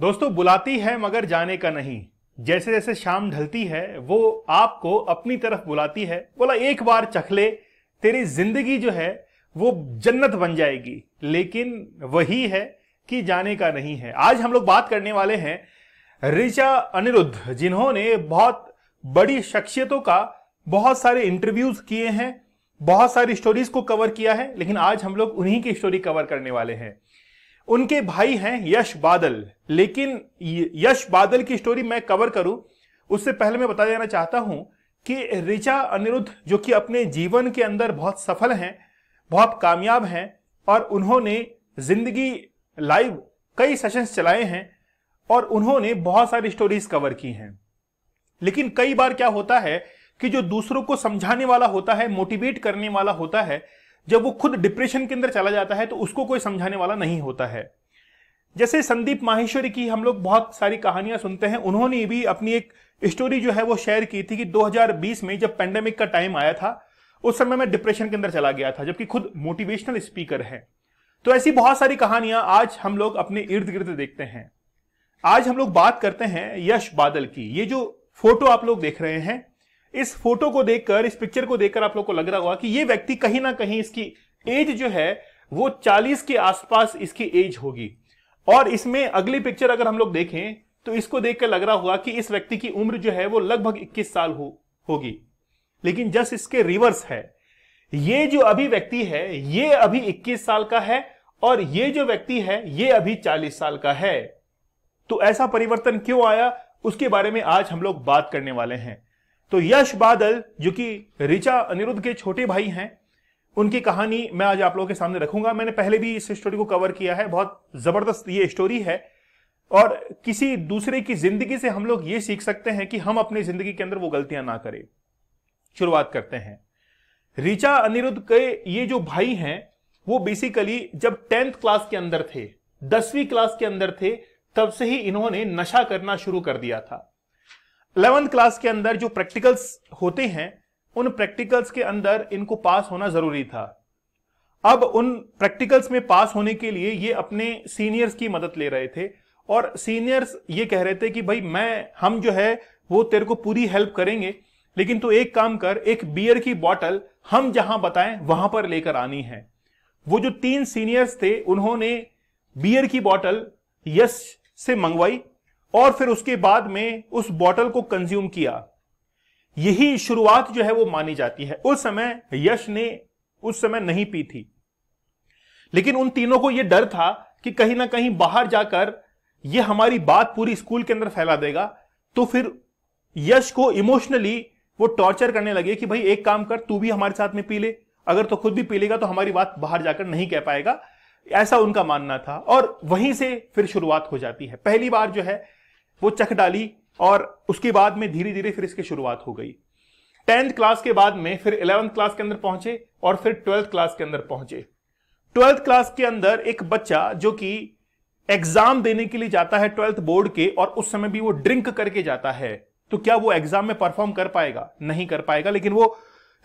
दोस्तों बुलाती है मगर जाने का नहीं जैसे जैसे शाम ढलती है वो आपको अपनी तरफ बुलाती है बोला एक बार चखले तेरी जिंदगी जो है वो जन्नत बन जाएगी लेकिन वही है कि जाने का नहीं है आज हम लोग बात करने वाले हैं ऋचा अनिरुद्ध जिन्होंने बहुत बड़ी शख्सियतों का बहुत सारे इंटरव्यूज किए हैं बहुत सारी स्टोरीज को कवर किया है लेकिन आज हम लोग उन्हीं की स्टोरी कवर करने वाले हैं उनके भाई हैं यश बादल लेकिन यश बादल की स्टोरी मैं कवर करूं उससे पहले मैं बता देना चाहता हूं कि ऋचा अनिरुद्ध जो कि अपने जीवन के अंदर बहुत सफल हैं बहुत कामयाब हैं और उन्होंने जिंदगी लाइव कई सेशंस चलाए हैं और उन्होंने बहुत सारी स्टोरीज कवर की हैं लेकिन कई बार क्या होता है कि जो दूसरों को समझाने वाला होता है मोटिवेट करने वाला होता है जब वो खुद डिप्रेशन के अंदर चला जाता है तो उसको कोई समझाने वाला नहीं होता है जैसे संदीप माहेश्वरी की हम लोग बहुत सारी कहानियां सुनते हैं उन्होंने भी अपनी एक स्टोरी जो है वो शेयर की थी कि 2020 में जब पेंडेमिक का टाइम आया था उस समय मैं डिप्रेशन के अंदर चला गया था जबकि खुद मोटिवेशनल स्पीकर है तो ऐसी बहुत सारी कहानियां आज हम लोग अपने इर्द गिर्द देखते हैं आज हम लोग बात करते हैं यश बादल की ये जो फोटो आप लोग देख रहे हैं इस फोटो को देखकर इस पिक्चर को देखकर आप लोग को लग रहा होगा कि ये व्यक्ति कहीं ना कहीं इसकी एज जो है वो 40 के आसपास इसकी एज होगी और इसमें अगली पिक्चर अगर हम लोग देखें तो इसको देखकर लग रहा होगा कि इस व्यक्ति की उम्र जो है वो लगभग 21 साल हो होगी लेकिन जस्ट इसके रिवर्स है ये जो अभी व्यक्ति है ये अभी 21 साल का है और ये जो व्यक्ति है ये अभी 40 साल का है तो ऐसा परिवर्तन क्यों आया उसके बारे में आज हम लोग बात करने वाले हैं तो यश बादल जो कि रिचा अनिरुद्ध के छोटे भाई हैं उनकी कहानी मैं आज आप लोगों के सामने रखूंगा मैंने पहले भी इस स्टोरी को कवर किया है बहुत जबरदस्त ये स्टोरी है और किसी दूसरे की जिंदगी से हम लोग ये सीख सकते हैं कि हम अपनी जिंदगी के अंदर वो गलतियां ना करें शुरुआत करते हैं रिचा अनिरुद्ध के ये जो भाई हैं वो बेसिकली जब टेंथ क्लास के अंदर थे दसवीं क्लास के अंदर थे तब से ही इन्होंने नशा करना शुरू कर दिया था इलेवंथ क्लास के अंदर जो प्रैक्टिकल्स होते हैं उन प्रैक्टिकल्स के अंदर इनको पास होना जरूरी था अब उन प्रैक्टिकल्स में पास होने के लिए ये अपने सीनियर्स की मदद ले रहे थे और सीनियर्स ये कह रहे थे कि भाई मैं हम जो है वो तेरे को पूरी हेल्प करेंगे लेकिन तू एक काम कर एक बियर की बॉटल हम जहां बताएं वहां पर लेकर आनी है वो जो तीन सीनियर्स थे उन्होंने बियर की बॉटल यश से मंगवाई और फिर उसके बाद में उस बॉटल को कंज्यूम किया यही शुरुआत जो है वो मानी जाती है उस समय यश ने उस समय नहीं पी थी लेकिन उन तीनों को यह डर था कि कहीं ना कहीं बाहर जाकर यह हमारी बात पूरी स्कूल के अंदर फैला देगा तो फिर यश को इमोशनली वो टॉर्चर करने लगे कि भाई एक काम कर तू भी हमारे साथ में पी ले अगर तो खुद भी पी लेगा तो हमारी बात बाहर जाकर नहीं कह पाएगा ऐसा उनका मानना था और वहीं से फिर शुरुआत हो जाती है पहली बार जो है वो चख डाली और उसके बाद में धीरे धीरे फिर इसकी शुरुआत हो गई टेंथ क्लास के बाद में फिर इलेवंथ क्लास के अंदर पहुंचे और फिर ट्वेल्थ क्लास के अंदर पहुंचे ट्वेल्थ क्लास के अंदर एक बच्चा जो कि एग्जाम देने के लिए जाता है ट्वेल्थ बोर्ड के और उस समय भी वो ड्रिंक करके जाता है तो क्या वो एग्जाम में परफॉर्म कर पाएगा नहीं कर पाएगा लेकिन वो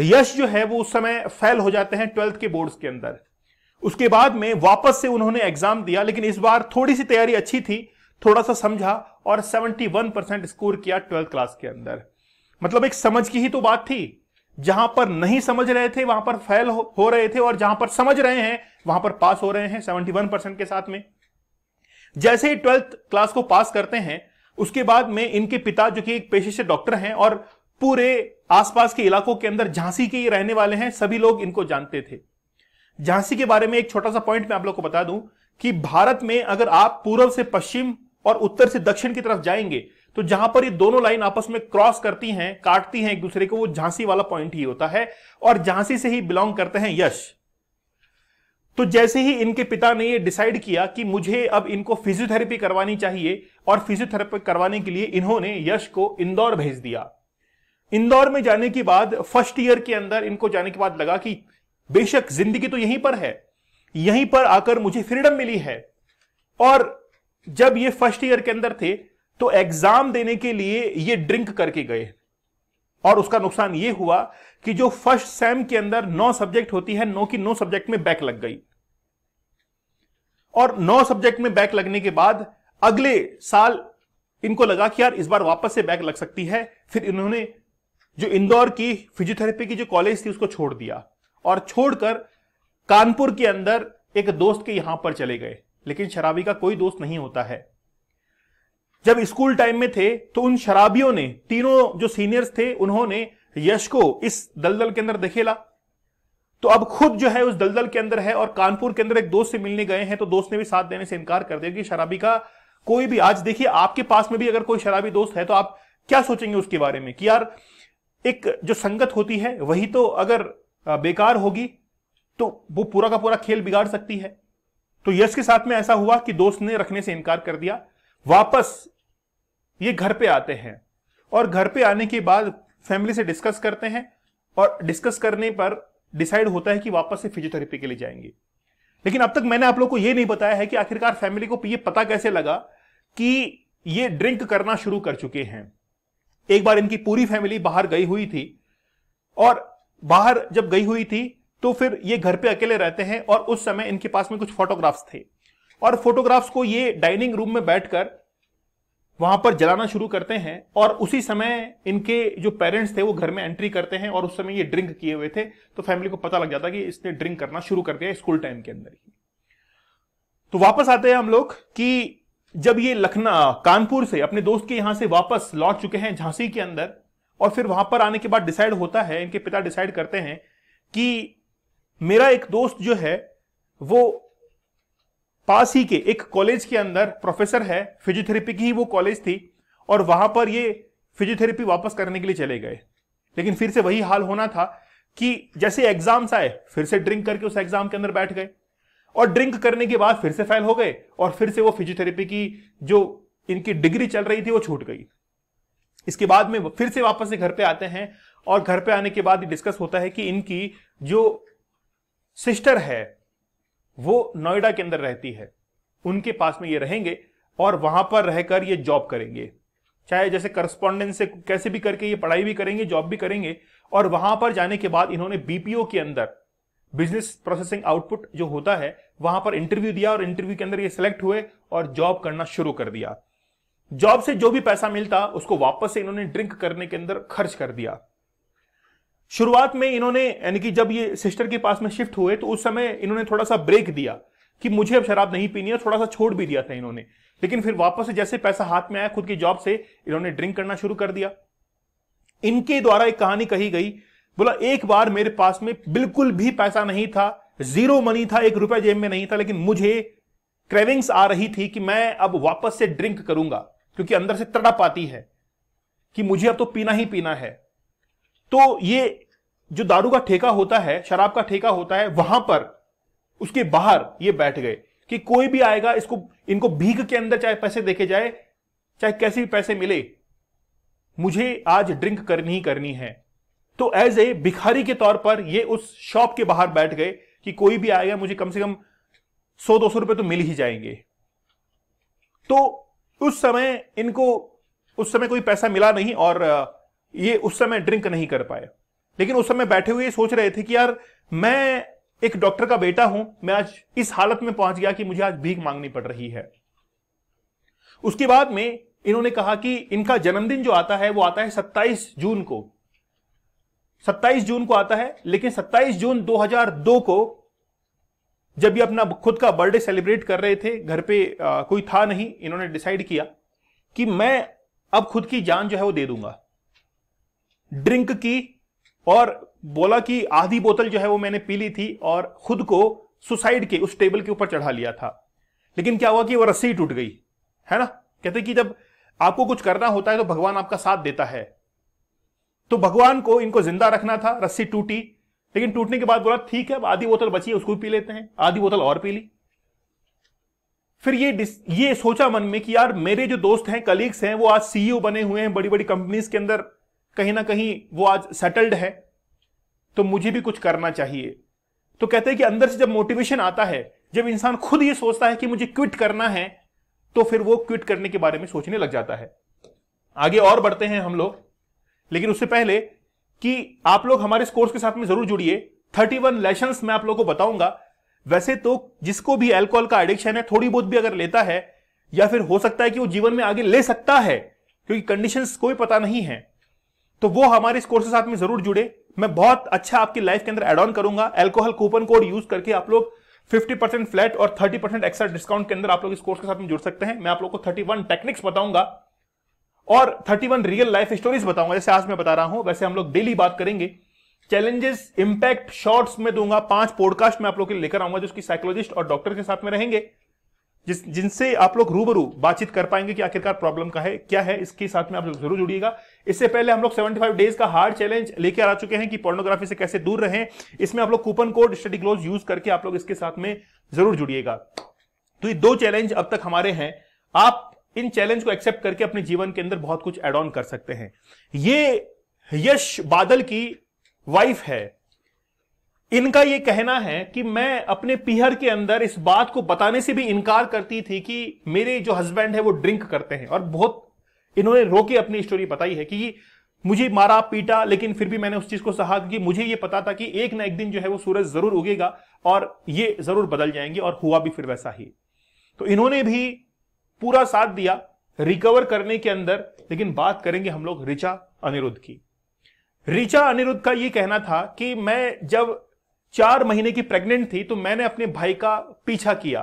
यश जो है वो उस समय फेल हो जाते हैं ट्वेल्थ के बोर्ड्स के अंदर उसके बाद में वापस से उन्होंने एग्जाम दिया लेकिन इस बार थोड़ी सी तैयारी अच्छी थी थोड़ा सा समझा और 71 परसेंट स्कोर किया ट्वेल्थ क्लास के अंदर मतलब एक समझ की ही तो बात थी जहां पर नहीं समझ रहे थे वहां पर फेल हो, हो रहे थे और जहां पर समझ रहे हैं वहां पर पास हो रहे हैं 71 परसेंट के साथ में जैसे ही ट्वेल्थ क्लास को पास करते हैं उसके बाद में इनके पिता जो कि एक पेशे से डॉक्टर हैं और पूरे आसपास के इलाकों के अंदर झांसी के ही रहने वाले हैं सभी लोग इनको जानते थे झांसी के बारे में एक छोटा सा पॉइंट मैं आप लोग को बता दूं कि भारत में अगर आप पूर्व से पश्चिम और उत्तर से दक्षिण की तरफ जाएंगे तो जहां पर ये दोनों लाइन आपस में क्रॉस करती हैं काटती हैं एक दूसरे को वो झांसी वाला पॉइंट ही होता है और झांसी से ही बिलोंग करते हैं यश तो जैसे ही इनके पिता ने ये डिसाइड किया कि मुझे अब इनको फिजियोथेरेपी करवानी चाहिए और फिजियोथेरेपी करवाने के लिए इन्होंने यश को इंदौर भेज दिया इंदौर में जाने के बाद फर्स्ट ईयर के अंदर इनको जाने के बाद लगा कि बेशक जिंदगी तो यहीं पर है यहीं पर आकर मुझे फ्रीडम मिली है और जब ये फर्स्ट ईयर के अंदर थे तो एग्जाम देने के लिए ये ड्रिंक करके गए और उसका नुकसान ये हुआ कि जो फर्स्ट सेम के अंदर नौ सब्जेक्ट होती है नौ की नौ सब्जेक्ट में बैक लग गई और नौ सब्जेक्ट में बैक लगने के बाद अगले साल इनको लगा कि यार इस बार वापस से बैक लग सकती है फिर इन्होंने जो इंदौर की फिजियोथेरेपी की जो कॉलेज थी उसको छोड़ दिया और छोड़कर कानपुर के अंदर एक दोस्त के यहां पर चले गए लेकिन शराबी का कोई दोस्त नहीं होता है जब स्कूल टाइम में थे तो उन शराबियों ने तीनों जो सीनियर्स थे उन्होंने यश को इस दलदल के अंदर धकेला तो अब खुद जो है उस दलदल के अंदर है और कानपुर के अंदर एक दोस्त से मिलने गए हैं तो दोस्त ने भी साथ देने से इनकार कर दिया कि शराबी का कोई भी आज देखिए आपके पास में भी अगर कोई शराबी दोस्त है तो आप क्या सोचेंगे उसके बारे में कि यार एक जो संगत होती है वही तो अगर बेकार होगी तो वो पूरा का पूरा खेल बिगाड़ सकती है तो यश के साथ में ऐसा हुआ कि दोस्त ने रखने से इनकार कर दिया वापस ये घर पे आते हैं और घर पे आने के बाद फैमिली से डिस्कस करते हैं और डिस्कस करने पर डिसाइड होता है कि वापस से फिजियोथेरेपी के लिए जाएंगे लेकिन अब तक मैंने आप लोग को यह नहीं बताया है कि आखिरकार फैमिली को ये पता कैसे लगा कि ये ड्रिंक करना शुरू कर चुके हैं एक बार इनकी पूरी फैमिली बाहर गई हुई थी और बाहर जब गई हुई थी तो फिर ये घर पे अकेले रहते हैं और उस समय इनके पास में कुछ फोटोग्राफ्स थे और फोटोग्राफ्स को ये डाइनिंग रूम में बैठकर वहां पर जलाना शुरू करते हैं और उसी समय इनके जो पेरेंट्स थे वो घर में एंट्री करते हैं और उस समय ये ड्रिंक किए हुए थे तो फैमिली को पता लग जाता कि इसने ड्रिंक करना शुरू कर दिया स्कूल टाइम के अंदर ही तो वापस आते हैं हम लोग कि जब ये लखना कानपुर से अपने दोस्त के यहां से वापस लौट चुके हैं झांसी के अंदर और फिर वहां पर आने के बाद डिसाइड होता है इनके पिता डिसाइड करते हैं कि मेरा एक दोस्त जो है वो पास ही के एक कॉलेज के अंदर प्रोफेसर है फिजियोथेरेपी की ही वो कॉलेज थी और वहां पर ये फिजियोथेरेपी वापस करने के लिए चले गए लेकिन फिर से वही हाल होना था कि जैसे एग्जाम्स आए फिर से ड्रिंक करके उस एग्जाम के अंदर बैठ गए और ड्रिंक करने के बाद फिर से फेल हो गए और फिर से वो फिजियोथेरेपी की जो इनकी डिग्री चल रही थी वो छूट गई इसके बाद में फिर से वापस से घर पे आते हैं और घर पे आने के बाद डिस्कस होता है कि इनकी जो सिस्टर है वो नोएडा के अंदर रहती है उनके पास में ये रहेंगे और वहां पर रहकर ये जॉब करेंगे चाहे जैसे करस्पॉन्डेंस से कैसे भी करके ये पढ़ाई भी करेंगे जॉब भी करेंगे और वहां पर जाने के बाद इन्होंने बीपीओ के अंदर बिजनेस प्रोसेसिंग आउटपुट जो होता है वहां पर इंटरव्यू दिया और इंटरव्यू के अंदर ये सिलेक्ट हुए और जॉब करना शुरू कर दिया जॉब से जो भी पैसा मिलता उसको वापस से इन्होंने ड्रिंक करने के अंदर खर्च कर दिया शुरुआत में इन्होंने यानी कि जब ये सिस्टर के पास में शिफ्ट हुए तो उस समय इन्होंने थोड़ा सा ब्रेक दिया कि मुझे अब शराब नहीं पीनी है थोड़ा सा छोड़ भी दिया था इन्होंने लेकिन फिर वापस से जैसे पैसा हाथ में आया खुद की जॉब से इन्होंने ड्रिंक करना शुरू कर दिया इनके द्वारा एक कहानी कही गई बोला एक बार मेरे पास में बिल्कुल भी पैसा नहीं था जीरो मनी था एक रुपया जेब में नहीं था लेकिन मुझे क्रेविंग्स आ रही थी कि मैं अब वापस से ड्रिंक करूंगा क्योंकि अंदर से तड़प आती है कि मुझे अब तो पीना ही पीना है तो ये जो दारू का ठेका होता है शराब का ठेका होता है वहां पर उसके बाहर ये बैठ गए कि कोई भी आएगा इसको इनको भीख के अंदर चाहे पैसे देखे जाए चाहे कैसे भी पैसे मिले मुझे आज ड्रिंक करनी ही करनी है तो एज ए भिखारी के तौर पर ये उस शॉप के बाहर बैठ गए कि कोई भी आएगा मुझे कम से कम सौ दो सौ रुपए तो मिल ही जाएंगे तो उस समय इनको उस समय कोई पैसा मिला नहीं और ये उस समय ड्रिंक नहीं कर पाए लेकिन उस समय बैठे हुए सोच रहे थे कि यार मैं एक डॉक्टर का बेटा हूं मैं आज इस हालत में पहुंच गया कि मुझे आज भीख मांगनी पड़ रही है उसके बाद में इन्होंने कहा कि इनका जन्मदिन जो आता है वो आता है 27 जून को 27 जून को आता है लेकिन 27 जून 2002 को जब ये अपना खुद का बर्थडे सेलिब्रेट कर रहे थे घर पे आ, कोई था नहीं इन्होंने डिसाइड किया कि मैं अब खुद की जान जो है वो दे दूंगा ड्रिंक की और बोला कि आधी बोतल जो है वो मैंने पी ली थी और खुद को सुसाइड के उस टेबल के ऊपर चढ़ा लिया था लेकिन क्या हुआ कि वो रस्सी टूट गई है ना कहते कि जब आपको कुछ करना होता है तो भगवान आपका साथ देता है तो भगवान को इनको जिंदा रखना था रस्सी टूटी लेकिन टूटने के बाद बोला ठीक है अब आधी बोतल बची है उसको भी पी लेते हैं आधी बोतल और पी ली फिर ये ये सोचा मन में कि यार मेरे जो दोस्त हैं कलीग्स हैं वो आज सीईओ e बने हुए हैं बड़ी बड़ी कंपनीज के अंदर कहीं ना कहीं वो आज सेटल्ड है तो मुझे भी कुछ करना चाहिए तो कहते हैं कि अंदर से जब मोटिवेशन आता है जब इंसान खुद ये सोचता है कि मुझे क्विट करना है तो फिर वो क्विट करने के बारे में सोचने लग जाता है आगे और बढ़ते हैं हम लोग लेकिन उससे पहले कि आप लोग हमारे इस कोर्स के साथ में जरूर जुड़िए थर्टी वन लेसन मैं आप लोगों को बताऊंगा वैसे तो जिसको भी एल्कोहल का एडिक्शन है थोड़ी बहुत भी अगर लेता है या फिर हो सकता है कि वो जीवन में आगे ले सकता है क्योंकि कंडीशन कोई पता नहीं है तो वो हमारे इस कोर्स के साथ में जरूर जुड़े मैं बहुत अच्छा आपकी लाइफ के अंदर एड ऑन करूंगा एल्कोहल कूपन कोड यूज करके आप लोग 50% फ्लैट और 30% एक्स्ट्रा डिस्काउंट के अंदर आप लोग इस कोर्स के साथ में जुड़ सकते हैं मैं आप लोग को 31 टेक्निक्स बताऊंगा और 31 रियल लाइफ स्टोरीज बताऊंगा जैसे आज मैं बता रहा हूं वैसे हम लोग डेली बात करेंगे चैलेंजेस इंपैक्ट शॉर्ट्स में दूंगा पांच पॉडकास्ट में आप लोग लेकर आऊंगा जो उसकी साइकोलॉजिस्ट और डॉक्टर के साथ में रहेंगे जिस जिनसे आप लोग रूबरू बातचीत कर पाएंगे कि आखिरकार प्रॉब्लम का है क्या है इसके साथ में आप लोग जरूर जुड़िएगा इससे पहले हम लोग 75 डेज का हार्ड चैलेंज लेकर आ चुके हैं कि पोर्नोग्राफी से कैसे दूर रहें इसमें आप लोग coupon code study close use करके आप लोग इसके साथ में जरूर जुड़िएगा तो ये दो चैलेंज अब तक हमारे हैं आप इन चैलेंज को एक्सेप्ट करके अपने जीवन के अंदर बहुत कुछ एड ऑन कर सकते हैं ये यश बादल की वाइफ है इनका यह कहना है कि मैं अपने पीहर के अंदर इस बात को बताने से भी इनकार करती थी कि मेरे जो हस्बैंड है वो ड्रिंक करते हैं और बहुत इन्होंने रो के अपनी स्टोरी बताई है कि मुझे मारा पीटा लेकिन फिर भी मैंने उस चीज को सहा कि मुझे ये पता था कि एक ना एक दिन जो है वो सूरज जरूर उगेगा और ये जरूर बदल जाएंगे और हुआ भी फिर वैसा ही तो इन्होंने भी पूरा साथ दिया रिकवर करने के अंदर लेकिन बात करेंगे हम लोग ऋचा अनिरुद्ध की ऋचा अनिरुद्ध का यह कहना था कि मैं जब चार महीने की प्रेग्नेंट थी तो मैंने अपने भाई का पीछा किया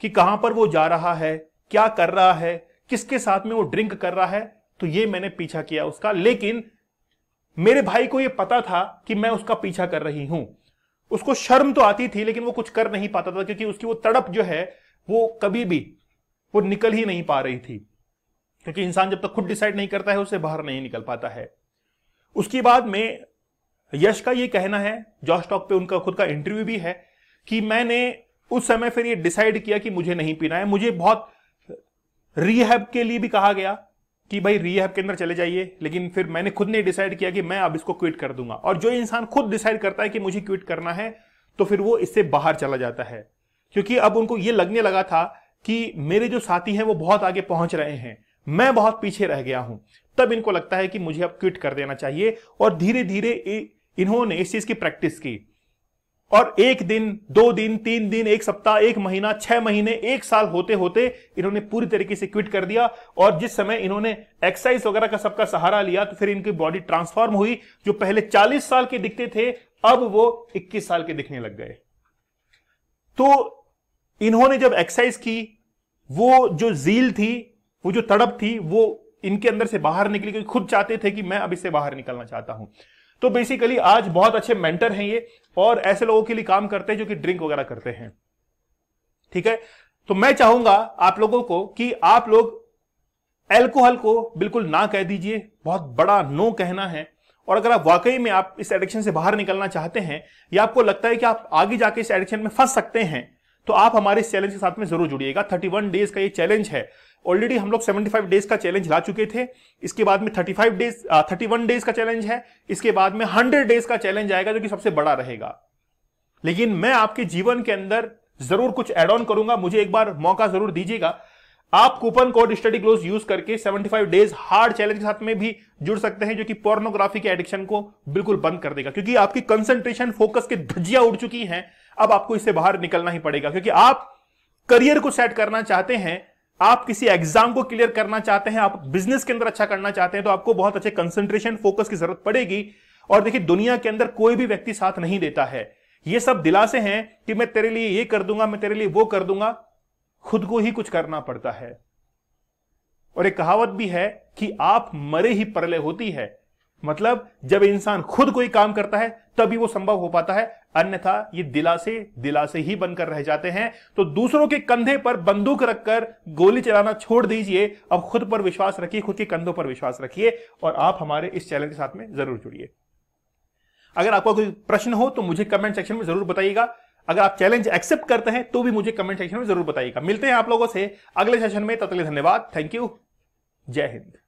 कि कहां पर वो जा रहा है क्या कर रहा है किसके साथ में वो ड्रिंक कर रहा है तो ये मैंने पीछा किया उसका लेकिन मेरे भाई को ये पता था कि मैं उसका पीछा कर रही हूं उसको शर्म तो आती थी लेकिन वो कुछ कर नहीं पाता था क्योंकि उसकी वो तड़प जो है वो कभी भी वो निकल ही नहीं पा रही थी क्योंकि इंसान जब तक खुद डिसाइड नहीं करता है उसे बाहर नहीं निकल पाता है उसके बाद में यश का ये कहना है जॉस टॉक पे उनका खुद का इंटरव्यू भी है कि मैंने उस समय फिर ये डिसाइड किया कि मुझे नहीं पीना है मुझे बहुत रीहैब के लिए भी कहा गया कि भाई रीहैब के अंदर चले जाइए लेकिन फिर मैंने खुद ने डिसाइड किया कि मैं अब इसको क्विट कर दूंगा और जो इंसान खुद डिसाइड करता है कि मुझे क्विट करना है तो फिर वो इससे बाहर चला जाता है क्योंकि अब उनको ये लगने लगा था कि मेरे जो साथी हैं वो बहुत आगे पहुंच रहे हैं मैं बहुत पीछे रह गया हूं तब इनको लगता है कि मुझे अब क्विट कर देना चाहिए और धीरे धीरे इन्होंने इस चीज की प्रैक्टिस की और एक दिन दो दिन तीन दिन एक सप्ताह एक महीना छह महीने एक साल होते होते इन्होंने पूरी तरीके से क्विट कर दिया और जिस समय इन्होंने एक्सरसाइज वगैरह का सबका सहारा लिया तो फिर इनकी बॉडी ट्रांसफॉर्म हुई जो पहले चालीस साल के दिखते थे अब वो इक्कीस साल के दिखने लग गए तो इन्होंने जब एक्सरसाइज की वो जो जील थी वो जो तड़प थी वो इनके अंदर से बाहर निकली क्योंकि खुद चाहते थे कि मैं अब इससे बाहर निकलना चाहता हूं तो बेसिकली आज बहुत अच्छे मेंटर हैं ये और ऐसे लोगों के लिए काम करते हैं जो कि ड्रिंक वगैरह करते हैं ठीक है तो मैं चाहूंगा आप लोगों को कि आप लोग एल्कोहल को बिल्कुल ना कह दीजिए बहुत बड़ा नो कहना है और अगर आप वाकई में आप इस एडिक्शन से बाहर निकलना चाहते हैं या आपको लगता है कि आप आगे जाके इस एडिक्शन में फंस सकते हैं तो आप हमारे इस चैलेंज के साथ में जरूर जुड़िएगा 31 डेज का ये चैलेंज है ऑलरेडी हम लोग 75 डेज का चैलेंज ला चुके थे इसके बाद में 35 डेज 31 डेज का चैलेंज है इसके बाद में 100 डेज का चैलेंज आएगा जो कि सबसे बड़ा रहेगा लेकिन मैं आपके जीवन के अंदर जरूर कुछ एड ऑन करूंगा मुझे एक बार मौका जरूर दीजिएगा आप coupon code study close use करके 75 डेज हार्ड चैलेंज के साथ में भी जुड़ सकते हैं जो कि पोर्नोग्राफी के एडिक्शन को बिल्कुल बंद कर देगा क्योंकि आपकी कंसंट्रेशन फोकस के धज्जियां उड़ चुकी हैं अब आपको इससे बाहर निकलना ही पड़ेगा क्योंकि आप करियर को सेट करना चाहते हैं आप किसी एग्जाम को क्लियर करना चाहते हैं आप बिजनेस के अंदर अच्छा करना चाहते हैं तो आपको बहुत अच्छे कंसंट्रेशन फोकस की जरूरत पड़ेगी और देखिए दुनिया के अंदर कोई भी व्यक्ति साथ नहीं देता है ये सब दिलासे हैं कि मैं तेरे लिए ये कर दूंगा मैं तेरे लिए वो कर दूंगा खुद को ही कुछ करना पड़ता है और एक कहावत भी है कि आप मरे ही परले होती है मतलब जब इंसान खुद कोई काम करता है तभी वो संभव हो पाता है अन्यथा ये दिलासे दिलासे ही बनकर रह जाते हैं तो दूसरों के कंधे पर बंदूक रखकर गोली चलाना छोड़ दीजिए अब खुद पर विश्वास रखिए खुद के कंधों पर विश्वास रखिए और आप हमारे इस चैनल के साथ में जरूर जुड़िए अगर आपका कोई प्रश्न हो तो मुझे कमेंट सेक्शन में जरूर बताइएगा अगर आप चैलेंज एक्सेप्ट करते हैं तो भी मुझे कमेंट सेक्शन में जरूर बताइएगा मिलते हैं आप लोगों से अगले सेशन में तत्ले धन्यवाद थैंक यू जय हिंद